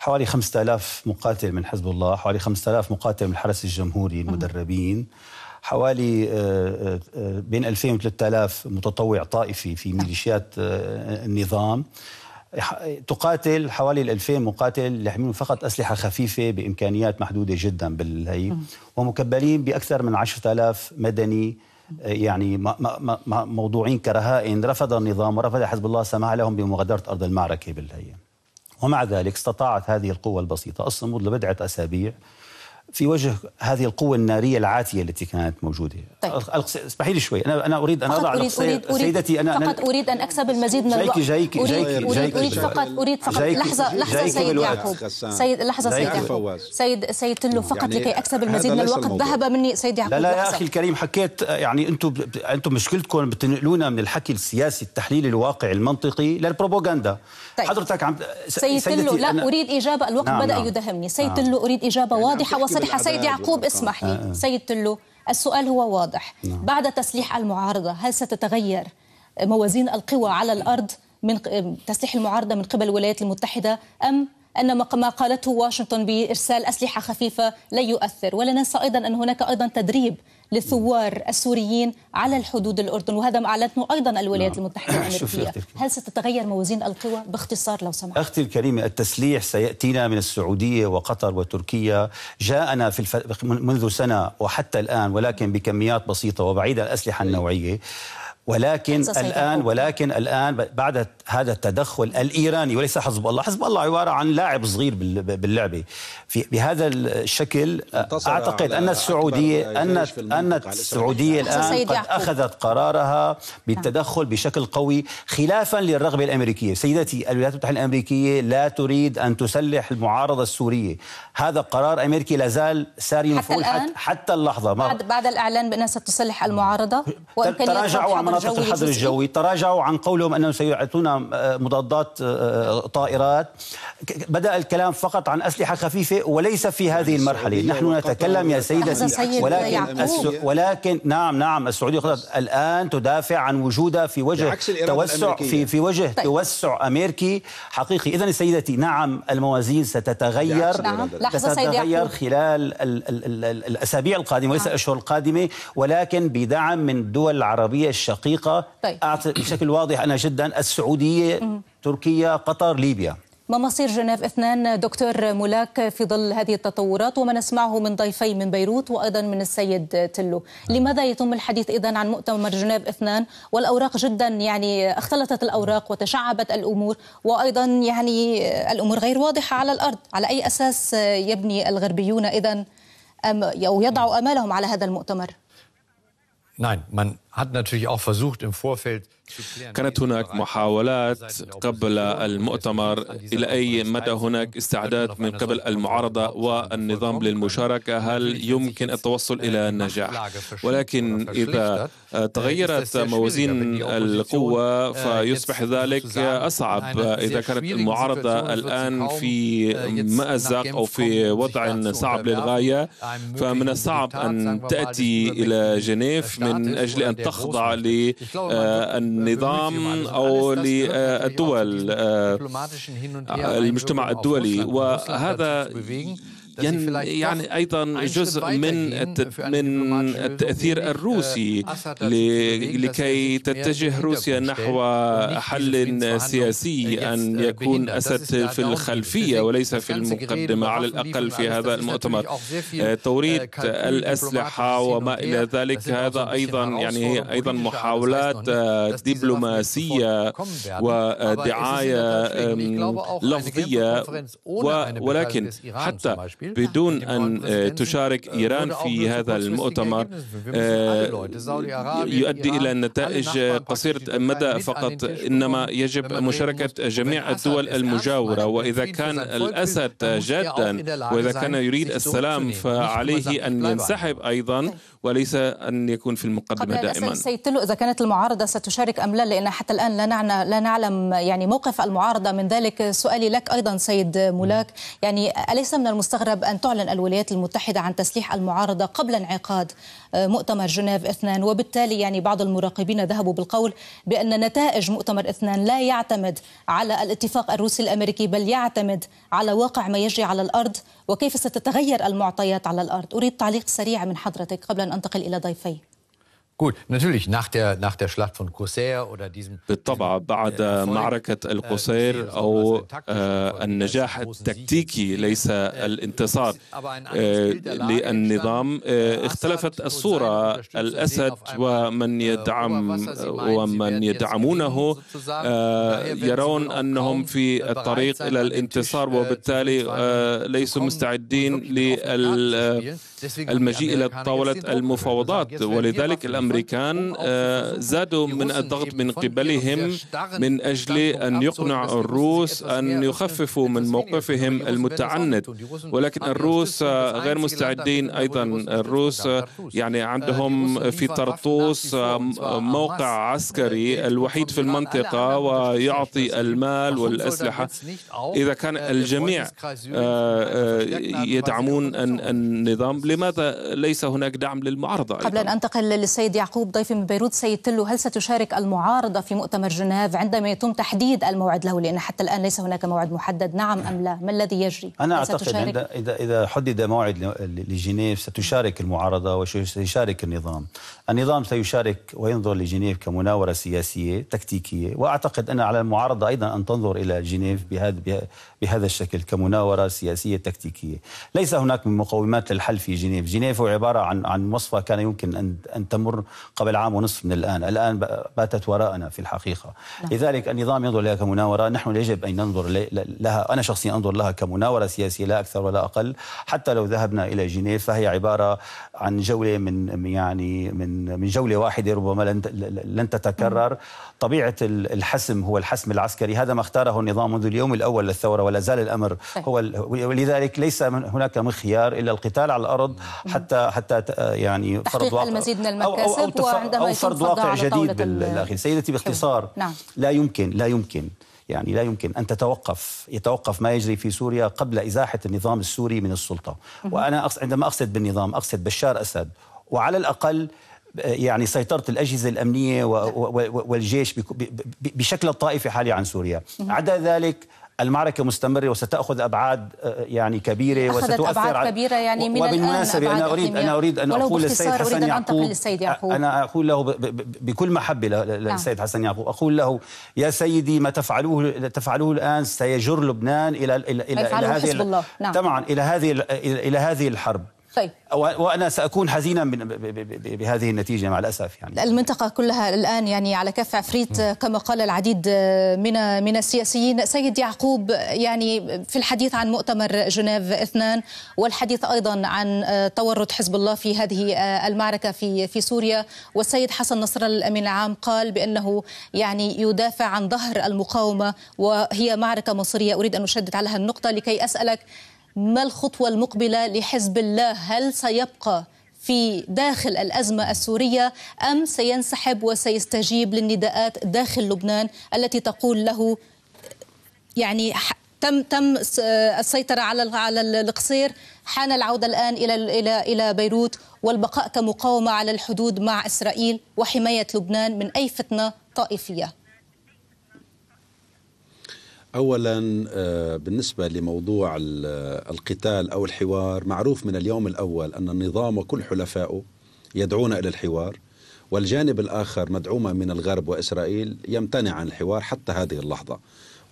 Speaker 4: حوالي 5000 مقاتل من حزب الله حوالي 5000 مقاتل من الحرس الجمهوري المدربين حوالي آه، آه، آه، بين 2000 و 3000 متطوع طائفي في نعم. ميليشيات النظام تقاتل حوالي ال 2000 مقاتل اللي يحملون فقط اسلحه خفيفه بامكانيات محدوده جدا بالهي ومكبلين باكثر من 10000 مدني يعني موضوعين كرهائن رفض النظام ورفض حزب الله سماح لهم بمغادره ارض المعركه بالهي ومع ذلك استطاعت هذه القوة البسيطة الصمود لبضعة أسابيع في وجه هذه القوة النارية العاتية التي كانت موجودة طيب. اسمحي لي شوي أنا أنا أريد أن أضع أريد أريد أريد سيدتي أنا فقط
Speaker 1: أنا أريد أن أكسب المزيد من الوقت جايك جايك أريد جايك أريد, أريد فقط أريد فقط جايك لحظة لحظة جايك سيد يعقوب سيد لحظة سيد يعقوب سيد سيد تلو يعني فقط يعني لكي أكسب المزيد من الوقت ذهب مني سيد يعقوب لا لا يا أخي
Speaker 4: الكريم حكيت يعني أنتم أنتم مشكلتكم بتنقلونا من الحكي السياسي التحليلي الواقعي المنطقي للبروباغندا طيب. حضرتك عم سيد تلو لا أريد
Speaker 1: إجابة الوقت نعم، بدأ نعم. يدهمني سيد نعم. تلو أريد إجابة واضحة صريحه سيد يعقوب اسمح لي آه، آه. سيد تلو السؤال هو واضح نعم. بعد تسليح المعارضه هل ستتغير موازين القوى على الارض من تسليح المعارضه من قبل الولايات المتحده ام ان ما قالته واشنطن بارسال اسلحه خفيفه لا يؤثر ولا ننسى ايضا ان هناك ايضا تدريب للثوار السوريين على الحدود الأردن وهذا ما أعلنته أيضا الولايات نعم. المتحدة الأمريكية هل ستتغير موازين القوى باختصار لو سمحت
Speaker 4: أختي الكريمة التسليح سيأتينا من السعودية وقطر وتركيا جاءنا في الف... منذ سنة وحتى الآن ولكن بكميات بسيطة وبعيدة الأسلحة طيب. النوعية ولكن الآن ولكن الآن بعد هذا التدخل الإيراني وليس حزب الله حزب الله عبارة عن لاعب صغير باللعبة في بهذا الشكل آه، أعتقد أن السعودية أن, أن السعودية الآن قد أخذت قرارها بالتدخل بشكل قوي خلافا للرغبة الأمريكية سيدتي الولايات المتحدة الأمريكية لا تريد أن تسلح المعارضة السورية هذا قرار أمريكي لازال ساري مفعول حتى, حتى اللحظة ما بعد,
Speaker 1: بعد الإعلان بأنها ستسلح المعارضة تراجعوا عن مناطق الحظر الجوي
Speaker 4: تراجعوا عن قولهم أنهم سيعطونا آه، مضادات آه، آه، طائرات بدا الكلام فقط عن اسلحه خفيفه وليس في هذه يعني المرحله نحن نتكلم يا سيدتي ولكن ولكن نعم نعم السعوديه الان تدافع عن وجودها في وجه توسع في في وجه طيب. توسع امريكي حقيقي اذا سيدتي نعم الموازين ستتغير نعم. ستتغير خلال الاسابيع القادمه وليس نعم. الاشهر القادمه ولكن بدعم من الدول العربيه الشقيقه طيب. اعطي بشكل واضح انا جدا السعوديه السعوديه تركيا قطر ليبيا
Speaker 1: ما مصير جنيف اثنان دكتور ملاك في ظل هذه التطورات وما نسمعه من ضيفي من بيروت وايضا من السيد تلو، لماذا يتم الحديث اذا عن مؤتمر جنيف اثنان والاوراق جدا يعني اختلطت الاوراق وتشعبت الامور وايضا يعني الامور غير واضحه على الارض، على اي اساس يبني الغربيون اذا او يضعوا امالهم على هذا المؤتمر؟ Nein, man hat natürlich auch versucht im Vorfeld
Speaker 5: كانت هناك محاولات قبل المؤتمر إلى أي مدى هناك استعداد من قبل المعارضة والنظام للمشاركة هل يمكن التوصل إلى النجاح ولكن إذا تغيرت موازين القوة فيصبح ذلك أصعب إذا كانت المعارضة الآن في مأزق أو في وضع صعب للغاية فمن الصعب أن تأتي إلى جنيف من أجل أن تخضع لأن للنظام أو للدول المجتمع آه، الدولي آه، آه، يعني وهذا ين يعني ايضا جزء من من التاثير äh, الروسي er لكي تتجه روسيا نحو حل äh, سياسي ان äh, يكون اسد في الخلفيه وليس في المقدمه على الاقل في هذا المؤتمر آه، توريد الاسلحه وما الى ذلك هذا ايضا يعني ايضا محاولات آه، دبلوماسيه ودعايه آه، لفظيه ولكن حتى بدون يعني أن آه، تشارك آه، إيران في هذا المؤتمر يعني آه، يؤدي إلى نتائج قصيرة المدى فقط إنما يجب مشاركة جميع الدول المجاورة وإذا كان الأسد جادا وإذا كان يريد السلام فعليه أن ينسحب أيضا طيب. وليس أن يكون في المقدمة دائما سيد
Speaker 1: تلو إذا كانت المعارضة ستشارك أم لا لأن حتى الآن لا نعنى لا نعلم يعني موقف المعارضة من ذلك سؤالي لك أيضا سيد مولاك يعني أليس من المستغرب العرب أن تعلن الولايات المتحدة عن تسليح المعارضة قبل انعقاد آه، مؤتمر جنيف اثنان وبالتالي يعني بعض المراقبين ذهبوا بالقول بأن نتائج مؤتمر اثنان لا يعتمد على الاتفاق الروسي الأمريكي بل يعتمد على واقع ما يجري على الأرض وكيف ستتغير المعطيات على الأرض أريد تعليق سريع من حضرتك قبل أن أنتقل إلى ضيفي
Speaker 3: Gut, natürlich nach der nach der Schlacht von Corsair oder diesem بالطبع äh, بعد äh, معركة
Speaker 5: äh, القصير أو النجاح التكتيكي ليس الانتصار للنظام آه، اختلفت الصورة الأسد ومن يدعم ومن يدعمونه آه، er يرون أنهم في الطريق إلى الانتصار وبالتالي آه، ليسوا مستعدين لل المجيء إلى طاولة المفاوضات ولذلك الأمريكان آه، زادوا من الضغط من قبلهم من أجل أن يقنع الروس أن يخففوا من موقفهم المتعنت ولكن الروس غير مستعدين أيضا الروس يعني آه، عندهم في طرطوس آه، موقع عسكري الوحيد في المنطقة ويعطي المال والأسلحة إذا كان الجميع يدعمون النظام لماذا ليس هناك دعم للمعارضة أيضا؟ قبل
Speaker 1: أن أنتقل للسيد يعقوب ضيفي من بيروت سيد تلو هل ستشارك المعارضة في مؤتمر جنيف عندما يتم تحديد الموعد له لأن حتى الآن ليس هناك موعد محدد نعم أم لا ما الذي يجري أنا أعتقد عند
Speaker 4: إذا إذا حدد موعد لجنيف ستشارك المعارضة وسيشارك النظام النظام سيشارك وينظر لجنيف كمناورة سياسية تكتيكية وأعتقد أن على المعارضة أيضا أن تنظر إلى جنيف بهذا بهذا الشكل كمناورة سياسية تكتيكية ليس هناك من مقومات للحل في جنيف جنيف هو عبارة عن عن وصفة كان يمكن أن أن تمر قبل عام ونصف من الآن الآن باتت وراءنا في الحقيقة نعم. لذلك النظام ينظر لها كمناورة نحن يجب أن ننظر لها أنا شخصيا أنظر لها كمناورة سياسية لا أكثر ولا أقل حتى لو ذهبنا إلى جنيف فهي عبارة عن جولة من يعني من من جولة واحدة ربما لن لن تتكرر نعم. طبيعة الحسم هو الحسم العسكري هذا ما اختاره النظام منذ اليوم الأول للثورة ولا زال الأمر هو ولذلك ليس هناك من خيار إلا القتال على الأرض حتى حتى آه، يعني فرض واقع المزيد
Speaker 1: من المكاسب أو, أو, وعندما أو فرض واقع جديد بالأخير
Speaker 4: سيدتي باختصار نعم. لا يمكن لا يمكن يعني لا يمكن أن تتوقف يتوقف ما يجري في سوريا قبل إزاحة النظام السوري من السلطة وأنا عندما أقصد بالنظام أقصد بشار أسد وعلى الأقل يعني سيطرة الأجهزة الأمنية نعم. والجيش بشكل طائفي حاليا عن سوريا عدا ذلك المعركة مستمرة وستأخذ أبعاد آه، يعني كبيرة وستؤثر أبعاد كبيرة
Speaker 1: يعني من وبالمناسبة أنا أريد أنا أريد أن أقول للسيد حسن آه، يعقوب أنا
Speaker 4: أقول له بكل محبة نعم. للسيد حسن يعقوب أقول له يا سيدي ما تفعلوه تفعلوه الآن سيجر لبنان إلى إلى إلى, إلى هذه نعم. طبعا إلى هذه إلى هذه الحرب طيب. وانا ساكون حزينا بهذه النتيجه مع الاسف
Speaker 1: يعني المنطقه كلها الان يعني على كف عفريت كما قال العديد من من السياسيين سيد يعقوب يعني في الحديث عن مؤتمر جنيف اثنان والحديث ايضا عن تورط حزب الله في هذه المعركه في في سوريا والسيد حسن نصر الامين العام قال بانه يعني يدافع عن ظهر المقاومه وهي معركه مصيريه اريد ان اشدد على هذه النقطه لكي اسالك ما الخطوة المقبلة لحزب الله هل سيبقى في داخل الأزمة السورية أم سينسحب وسيستجيب للنداءات داخل لبنان التي تقول له يعني تم تم السيطرة على على القصير حان العودة الآن إلى إلى إلى بيروت والبقاء كمقاومة على الحدود مع إسرائيل وحماية لبنان من أي فتنة طائفية
Speaker 3: اولا آه، بالنسبه لموضوع آه، القتال او الحوار معروف من اليوم الاول ان النظام وكل حلفائه يدعون الى الحوار والجانب الاخر مدعومه من الغرب واسرائيل يمتنع عن الحوار حتى هذه اللحظه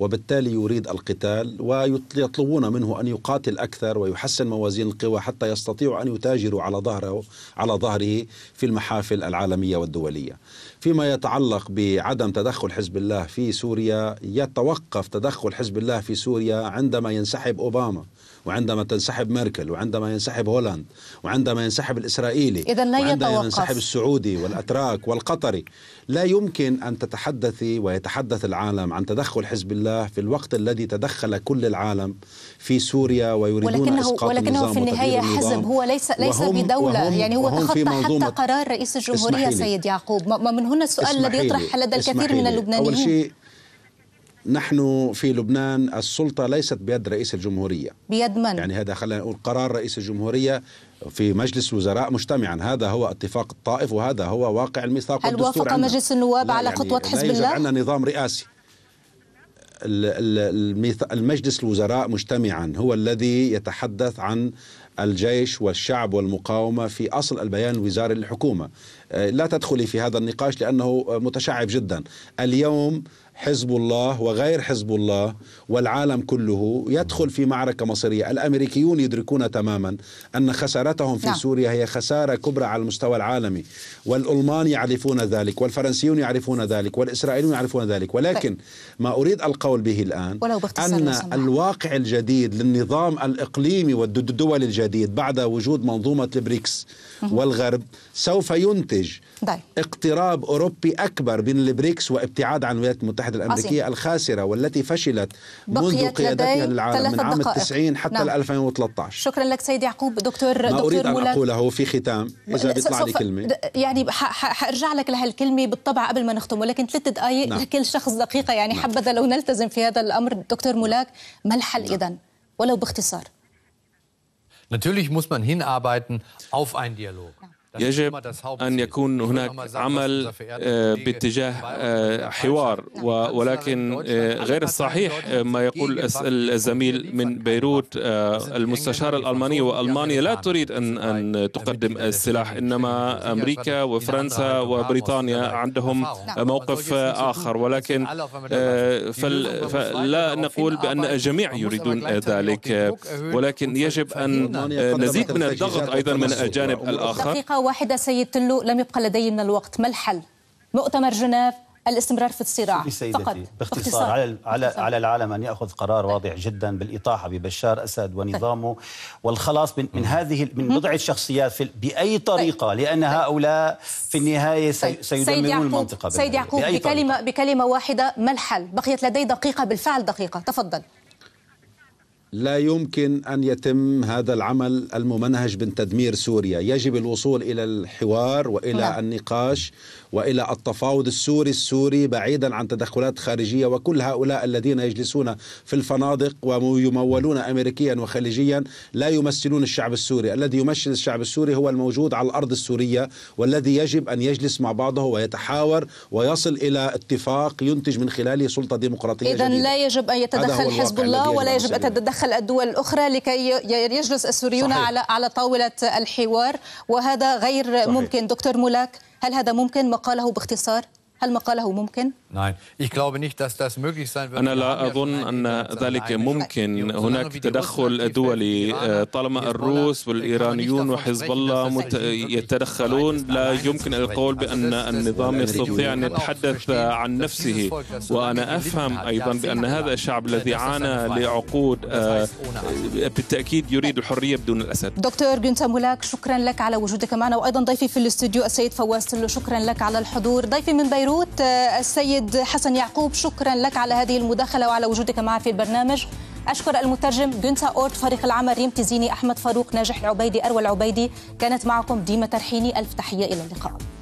Speaker 3: وبالتالي يريد القتال ويطلبون منه أن يقاتل أكثر ويحسن موازين القوى حتى يستطيع أن يتاجروا على ظهره على ظهره في المحافل العالمية والدولية فيما يتعلق بعدم تدخل حزب الله في سوريا يتوقف تدخل حزب الله في سوريا عندما ينسحب أوباما وعندما تنسحب ميركل وعندما ينسحب هولند وعندما ينسحب الإسرائيلي إذا لا وعندما ينسحب السعودي والأتراك والقطري لا يمكن أن تتحدثي ويتحدث العالم عن تدخل حزب الله في الوقت الذي تدخل كل العالم في سوريا ويريدون ولكنه إسقاط ولكنه في النهاية حزب هو ليس ليس وهم بدولة وهم يعني هو تخطى حتى قرار رئيس الجمهورية سيد
Speaker 1: يعقوب ما من هنا السؤال الذي يطرح لدى الكثير من اللبنانيين أول شيء
Speaker 3: نحن في لبنان السلطة ليست بيد رئيس الجمهورية بيد من؟ يعني هذا خلينا نقول قرار رئيس الجمهورية في مجلس وزراء مجتمعا هذا هو اتفاق الطائف وهذا هو واقع الميثاق هل وافق مجلس النواب على يعني خطوة حزب الله؟ عندنا نظام رئاسي المجلس الوزراء مجتمعا هو الذي يتحدث عن الجيش والشعب والمقاومة في أصل البيان الوزاري للحكومة آه، لا تدخلي في هذا النقاش لأنه متشعب جدا اليوم حزب الله وغير حزب الله والعالم كله يدخل في معركة مصيرية الأمريكيون يدركون تماما أن خسارتهم في لا. نعم. سوريا هي خسارة كبرى على المستوى العالمي والألمان يعرفون ذلك والفرنسيون يعرفون ذلك والإسرائيليون يعرفون ذلك ولكن ما أريد القول به الآن ولو أن الواقع الجديد للنظام الإقليمي والدول الجديد جديد بعد وجود منظومة البريكس والغرب سوف ينتج اقتراب أوروبي أكبر بين البريكس وابتعاد عن الولايات المتحدة الأمريكية عظيم. الخاسرة والتي فشلت منذ قيادتها للعالم من عام التسعين حتى نعم. 2013
Speaker 1: شكرا لك سيد يعقوب دكتور ما دكتور أريد أن
Speaker 3: أقوله في ختام إذا بيطلع لي كلمة
Speaker 1: يعني حأرجع لك لهالكلمة بالطبع قبل ما نختم ولكن ثلاث دقائق نعم. لكل شخص دقيقة يعني نعم. حبذا لو نلتزم في هذا الأمر دكتور مولاك ما الحل نعم. إذن ولو باختصار Natürlich muss man hinarbeiten auf einen Dialog.
Speaker 5: يجب أن يكون هناك عمل آه، باتجاه آه، حوار ولكن آه، غير الصحيح ما يقول الزميل من بيروت المستشار الألماني وألمانيا لا تريد أن أن تقدم السلاح إنما أمريكا وفرنسا وبريطانيا عندهم موقف آخر ولكن فلا نقول بأن الجميع يريدون ذلك ولكن يجب أن نزيد من الضغط أيضا من الجانب الآخر
Speaker 1: واحدة سيد تلو لم يبقى لدي من الوقت ما الحل مؤتمر جنيف الاستمرار في الصراع سيدتي فقط باختصار
Speaker 4: على على على العالم ان ياخذ قرار واضح جدا بالاطاحه ببشار اسد ونظامه والخلاص من, من هذه من بضعه شخصيات في باي طيب. طريقه لان طيب. هؤلاء في النهايه
Speaker 3: طيب. سيدمرون المنطقه سيد يعقوب بكلمه
Speaker 1: بكلمه واحده ما الحل بقيت لدي دقيقه بالفعل دقيقه تفضل
Speaker 3: لا يمكن ان يتم هذا العمل الممنهج من تدمير سوريا، يجب الوصول الى الحوار والى لا. نعم. النقاش والى التفاوض السوري السوري بعيدا عن تدخلات خارجيه وكل هؤلاء الذين يجلسون في الفنادق ويمولون امريكيا وخليجيا لا يمثلون الشعب السوري، الذي يمثل الشعب السوري هو الموجود على الارض السوريه والذي يجب ان يجلس مع بعضه ويتحاور ويصل الى اتفاق ينتج من خلاله سلطه ديمقراطيه اذا لا
Speaker 1: يجب ان يتدخل حزب الله ولا يجب ان تتدخل الدول الاخرى لكي يجلس السوريون صحيح. على على طاوله الحوار وهذا غير صحيح. ممكن دكتور مولاك هل هذا ممكن مقاله باختصار هل مقاله ممكن
Speaker 3: أنا
Speaker 5: لا أظن أن ذلك ممكن هناك تدخل دولي إيه، طالما الروس والإيرانيون وحزب الله يتدخلون لا يمكن القول بأن النظام يستطيع أن يتحدث عن نفسه وأنا أفهم أيضا بأن هذا الشعب الذي عانى لعقود آه، بالتأكيد يريد الحرية بدون الأسد
Speaker 1: دكتور جنتا مولاك شكرا لك على وجودك معنا وأيضا ضيفي في الاستوديو السيد فواز شكرا لك على الحضور ضيفي من بيروت آه، السيد السيد حسن يعقوب شكرا لك على هذه المداخلة وعلى وجودك معنا في البرنامج أشكر المترجم جنتا أورت فريق العمل ريم تزيني أحمد فاروق ناجح العبيدي أروى العبيدي كانت معكم ديما ترحيني ألف تحية إلى اللقاء